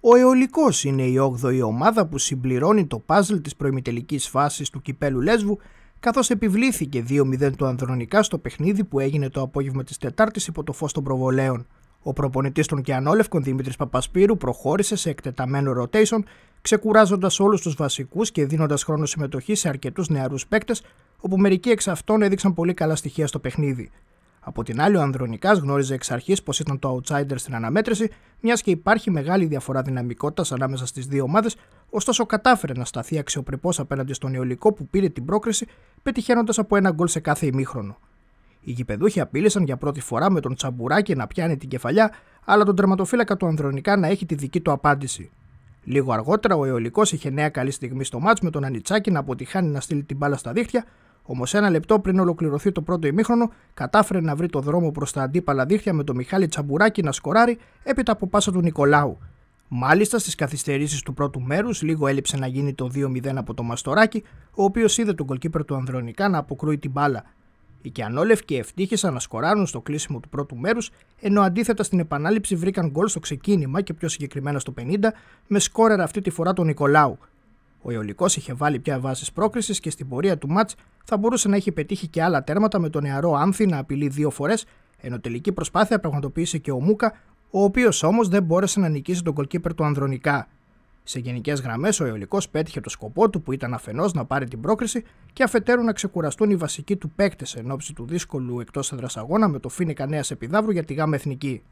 Ο Αιωλικός είναι η 8η ομάδα που συμπληρώνει το παζλ της προημητελική φάσης του κυπέλου καθώ καθώς επιβλήθηκε 2-0 του Ανδρονικά στο παιχνίδι που έγινε το απόγευμα της Τετάρτης υπό το φως των προβολέων. Ο προπονητής των Κιανόλευκων Δημήτρης Παπασπύρου προχώρησε σε εκτεταμένο rotation, ξεκουράζοντας όλους τους βασικούς και δίνοντας χρόνο συμμετοχή σε αρκετούς νεαρούς παίκτες, όπου μερικοί εξ αυτών έδειξαν πολύ καλά στοιχεία στο παιχνίδι. Από την άλλη, ο Ανδρονικάς γνώριζε εξ αρχής πως ήταν το outsider στην αναμέτρηση, μιας και υπάρχει μεγάλη διαφορά δυναμικότητας ανάμεσα στις δύο ομάδες, ωστόσο κατάφερε να σταθεί αξιοπρεπώς απέναντι στον Ιωλικό που πήρε την πρόκριση, πετυχαίνοντας από ένα γκολ σε κάθε ημίχρονο. Οι γηπεδούχοι απείλησαν για πρώτη φορά με τον Τσαμπουράκη να πιάνει την κεφαλιά, αλλά τον τερματοφύλακα του Ανδρονικά να έχει τη δική του απάντηση. Λίγο αργότερα, ο Ιωλικό είχε νέα καλή στιγμή στο μάτ με τον Ανιτσάκη να αποτυχάνει να στείλει την μπάλα στα δίχτυα, Όμως ένα λεπτό πριν ολοκληρωθεί το πρώτο ημίχρονο, κατάφερε να βρει το δρόμο προς τα αντίπαλα δίχτυα με τον Μιχάλη Τσαμπουράκη να σκοράρει έπειτα από πάσα του Νικολάου. Μάλιστα στις καθυστερήσεις του πρώτου μέρους, λίγο έλειψε να γίνει το 2-0 από το Μαστοράκη, ο οποίος είδε τον κολκίπερ του Ανδρονικά να αποκρούει την μπάλα. Οι Κιανόλευκοι ευτύχησαν να σκοράρουν στο κλείσιμο του πρώτου μέρους, ενώ αντίθετα στην επανάληψη βρήκαν γκολ στο ξεκίνημα και πιο συγκεκριμένα στο 50, με σκόρερα αυτή τη φορά τον Νικολάου. Ο Ιωλικός είχε βάλει πια βάσεις πρόκρισης και στην πορεία του ματ θα μπορούσε να έχει πετύχει και άλλα τέρματα με τον νεαρό Άνθη να απειλεί δύο φορές, ενώ τελική προσπάθεια πραγματοποίησε και ο Μούκα, ο οποίος όμως δεν μπόρεσε να νικήσει τον κολκίπερ του Ανδρονικά. Σε γενικές γραμμές, ο Ιωλικός πέτυχε το σκοπό του που ήταν αφενός να πάρει την πρόκριση και αφετέρου να ξεκουραστούν οι βασικοί του παίκτες εν του δύσκολου εκτός έδρας αγώνα με το Φίνικα Νέας Επιδαύρου για τη ΓΑΜ Εθνική.